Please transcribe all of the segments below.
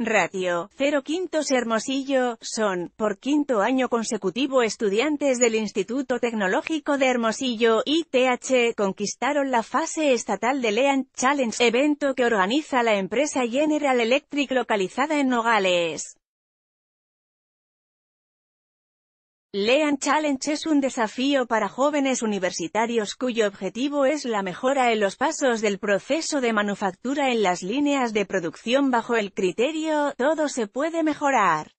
Ratio 0 Quintos Hermosillo, son, por quinto año consecutivo estudiantes del Instituto Tecnológico de Hermosillo, ITH, conquistaron la fase estatal de Lean Challenge, evento que organiza la empresa General Electric localizada en Nogales. Lean Challenge es un desafío para jóvenes universitarios cuyo objetivo es la mejora en los pasos del proceso de manufactura en las líneas de producción bajo el criterio, todo se puede mejorar.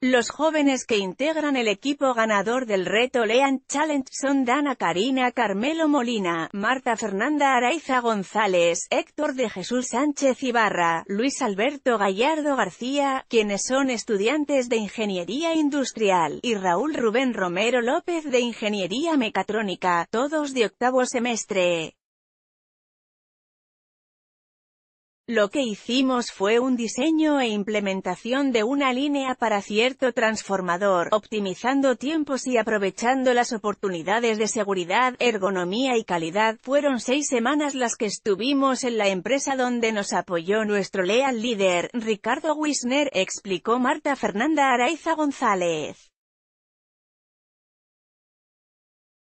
Los jóvenes que integran el equipo ganador del reto Lean Challenge son Dana Karina Carmelo Molina, Marta Fernanda Araiza González, Héctor de Jesús Sánchez Ibarra, Luis Alberto Gallardo García, quienes son estudiantes de Ingeniería Industrial, y Raúl Rubén Romero López de Ingeniería Mecatrónica, todos de octavo semestre. Lo que hicimos fue un diseño e implementación de una línea para cierto transformador, optimizando tiempos y aprovechando las oportunidades de seguridad, ergonomía y calidad. Fueron seis semanas las que estuvimos en la empresa donde nos apoyó nuestro leal líder, Ricardo Wisner, explicó Marta Fernanda Araiza González.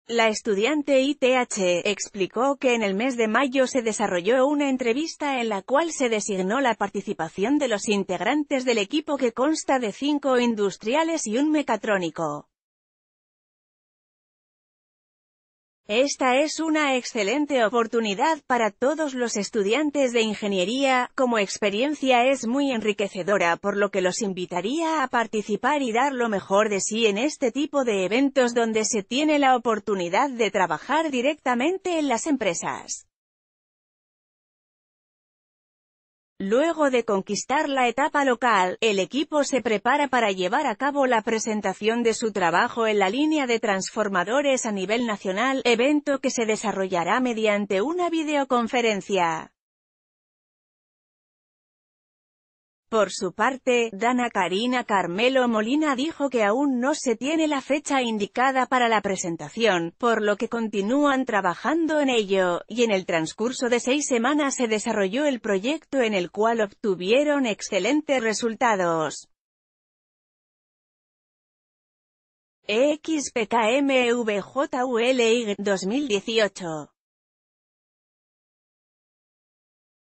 La estudiante ITH explicó que en el mes de mayo se desarrolló una entrevista en la cual se designó la participación de los integrantes del equipo que consta de cinco industriales y un mecatrónico. Esta es una excelente oportunidad para todos los estudiantes de ingeniería, como experiencia es muy enriquecedora por lo que los invitaría a participar y dar lo mejor de sí en este tipo de eventos donde se tiene la oportunidad de trabajar directamente en las empresas. Luego de conquistar la etapa local, el equipo se prepara para llevar a cabo la presentación de su trabajo en la línea de transformadores a nivel nacional, evento que se desarrollará mediante una videoconferencia. Por su parte, Dana Karina Carmelo Molina dijo que aún no se tiene la fecha indicada para la presentación, por lo que continúan trabajando en ello, y en el transcurso de seis semanas se desarrolló el proyecto en el cual obtuvieron excelentes resultados. 2018